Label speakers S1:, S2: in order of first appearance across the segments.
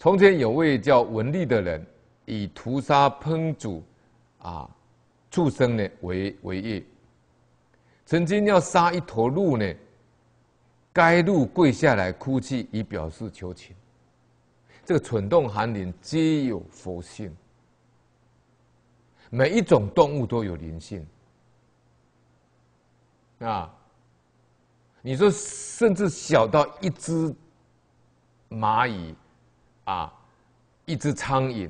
S1: 从前有位叫文丽的人，以屠杀烹煮啊畜生呢为为业。曾经要杀一头鹿呢，该鹿跪下来哭泣，以表示求情。这个蠢动寒灵皆有佛性，每一种动物都有灵性啊。你说，甚至小到一只蚂蚁。啊，一只苍蝇，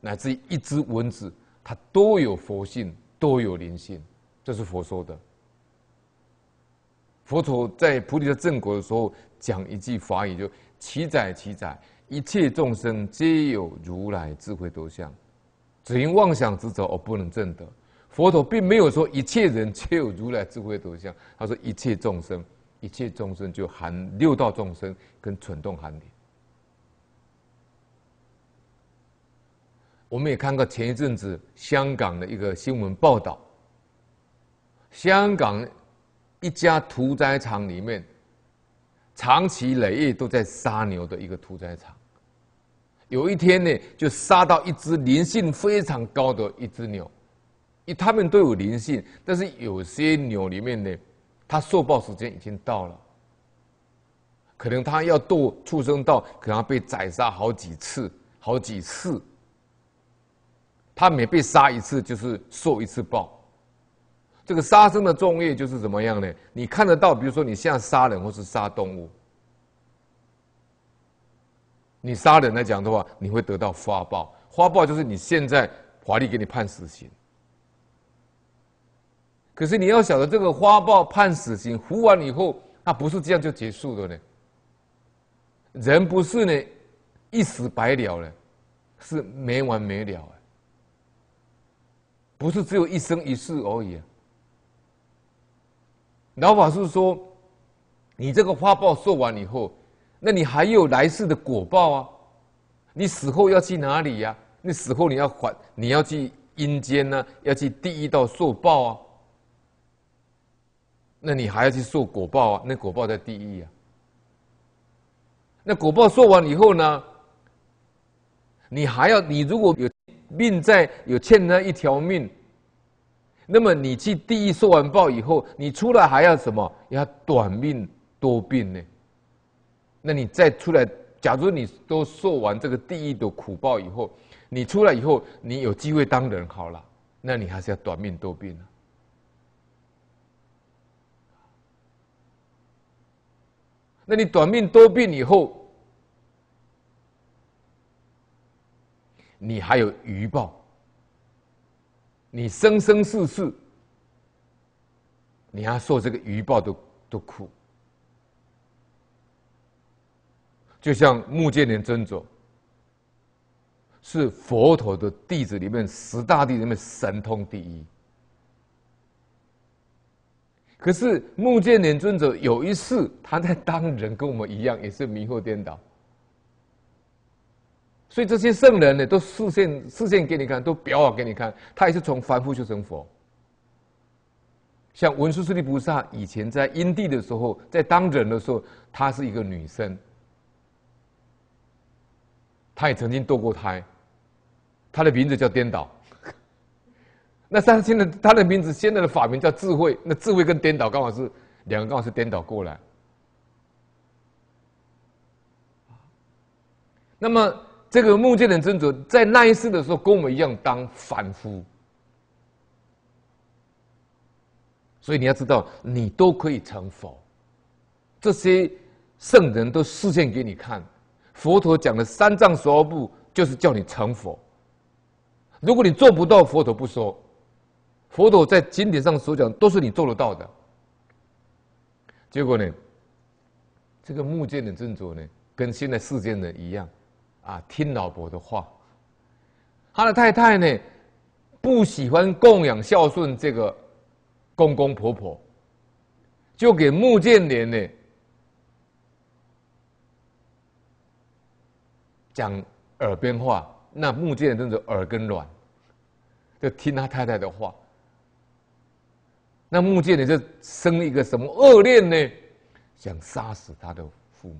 S1: 乃至一只蚊子，它都有佛性，都有灵性，这是佛说的。佛陀在菩提的正果的时候，讲一句法语，就奇载奇载，一切众生皆有如来智慧多相，只因妄想执着而不能证得。佛陀并没有说一切人皆有如来智慧多相，他说一切众生，一切众生就含六道众生跟蠢动含灵。我们也看过前一阵子香港的一个新闻报道，香港一家屠宰场里面长期累月都在杀牛的一个屠宰场，有一天呢，就杀到一只灵性非常高的一只牛，因他们都有灵性，但是有些牛里面呢，它受报时间已经到了，可能它要剁畜生到，可能被宰杀好几次，好几次。他每被杀一次，就是受一次报。这个杀生的重业就是怎么样呢？你看得到，比如说你现在杀人或是杀动物，你杀人来讲的话，你会得到花报。花报就是你现在法律给你判死刑。可是你要晓得，这个花报判死刑服完以后，它不是这样就结束的呢。人不是呢，一死百了了，是没完没了。不是只有一生一世而已。老法师说：“你这个花报说完以后，那你还有来世的果报啊？你死后要去哪里呀？你死后你要还，你要去阴间呢？要去地狱道受报啊？那你还要去受果报啊？那果报在地狱啊？那果报说完以后呢？你还要你如果有？”命在有欠他一条命，那么你去地狱受完报以后，你出来还要什么？要短命多病呢？那你再出来，假如你都受完这个地狱的苦报以后，你出来以后，你有机会当人好了，那你还是要短命多病啊？那你短命多病以后？你还有余报，你生生世世，你要受这个余报都都苦。就像目犍连尊者，是佛陀的弟子里面十大弟子里面神通第一。可是目犍连尊者有一次，他在当人，跟我们一样，也是迷惑颠倒。所以这些圣人呢，都示现示现给你看，都表啊给你看，他也是从凡夫修成佛。像文殊师利菩萨以前在因地的时候，在当人的时候，她是一个女生，她也曾经堕过胎，她的名字叫颠倒。那现在的他的名字，现在的法名叫智慧。那智慧跟颠倒刚好是两个，刚好是颠倒过来。那么。这个木剑的尊者在那一世的时候，跟我们一样当凡夫，所以你要知道，你都可以成佛。这些圣人都示现给你看，佛陀讲的三藏十二部，就是叫你成佛。如果你做不到，佛陀不说。佛陀在经典上所讲，都是你做得到的。结果呢，这个木剑的尊者呢，跟现在世间人一样。啊，听老婆的话。他的太太呢，不喜欢供养孝顺这个公公婆婆，就给穆建莲呢讲耳边话。那穆建莲真的耳根软，就听他太太的话。那穆建莲就生一个什么恶念呢？想杀死他的父母。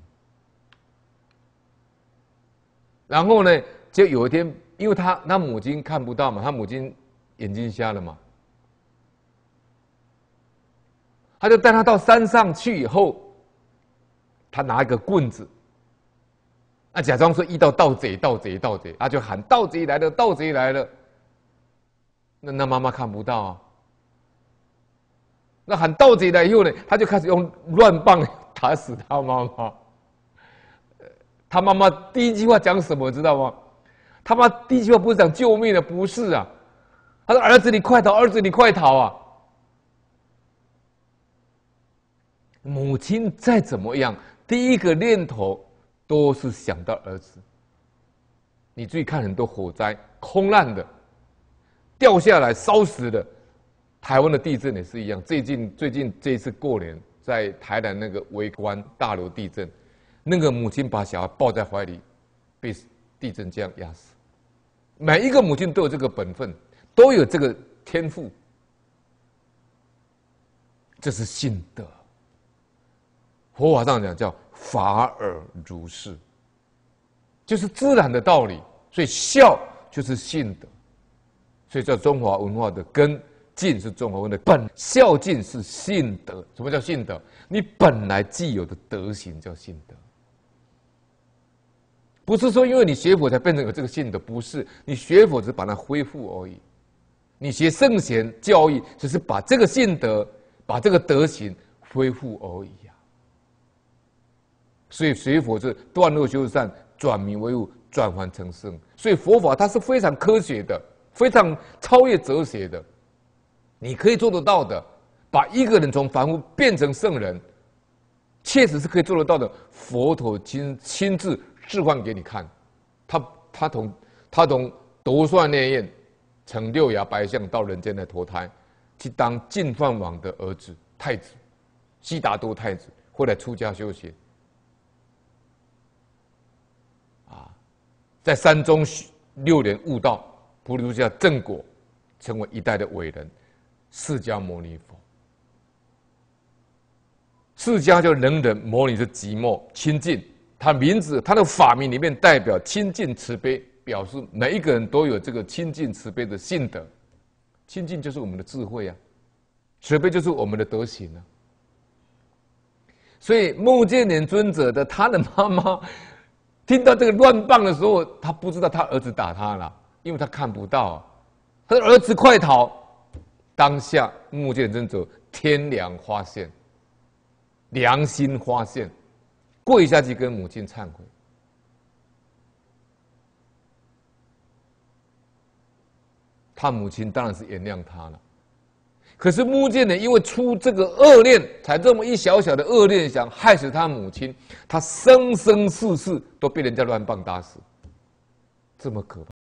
S1: 然后呢，就有一天，因为他他母亲看不到嘛，他母亲眼睛瞎了嘛，他就带他到山上去以后，他拿一个棍子，啊，假装说遇到盗贼，盗贼，盗贼，他就喊盗贼来了，盗贼来了，那那妈妈看不到，啊。那喊盗贼来以后呢，他就开始用乱棒打死他妈妈。他妈妈第一句话讲什么，知道吗？他妈第一句话不是讲救命的，不是啊。他说：“儿子，你快逃！儿子，你快逃啊！”母亲再怎么样，第一个念头都是想到儿子。你注意看很多火灾、空难的，掉下来烧死的，台湾的地震也是一样。最近最近这次过年，在台南那个围观大楼地震。那个母亲把小孩抱在怀里，被地震这样压死。每一个母亲都有这个本分，都有这个天赋，这是信德。佛法上讲叫法尔如是，就是自然的道理。所以孝就是信德，所以叫中华文化的根。敬是中华文的本，孝敬是信德。什么叫信德？你本来既有的德行叫信德。不是说因为你学佛才变成有这个信德，不是你学佛是把它恢复而已。你学圣贤教义，只是把这个信德、把这个德行恢复而已呀。所以学佛是断恶修善，转名为物，转凡成圣。所以佛法它是非常科学的，非常超越哲学的。你可以做得到的，把一个人从凡夫变成圣人，确实是可以做得到的。佛陀亲亲自。置换给你看，他他从他从夺算烈焰，成六牙白象到人间来投胎，去当净饭王的儿子太子，悉达多太子，后来出家修行，啊，在山中六年悟道，菩提下正果，成为一代的伟人，释迦牟尼佛，释迦就忍忍模拟的寂寞清净。他名字，他的法名里面代表亲近慈悲，表示每一个人都有这个亲近慈悲的性德。亲近就是我们的智慧啊，慈悲就是我们的德行啊。所以目犍连尊者的他的妈妈听到这个乱棒的时候，他不知道他儿子打他了，因为他看不到。他的儿子快逃！当下木见尊者天良发现，良心发现。跪下去跟母亲忏悔，他母亲当然是原谅他了。可是木剑呢？因为出这个恶念，才这么一小小的恶念，想害死他母亲，他生生世世都被人家乱棒打死，这么可怕。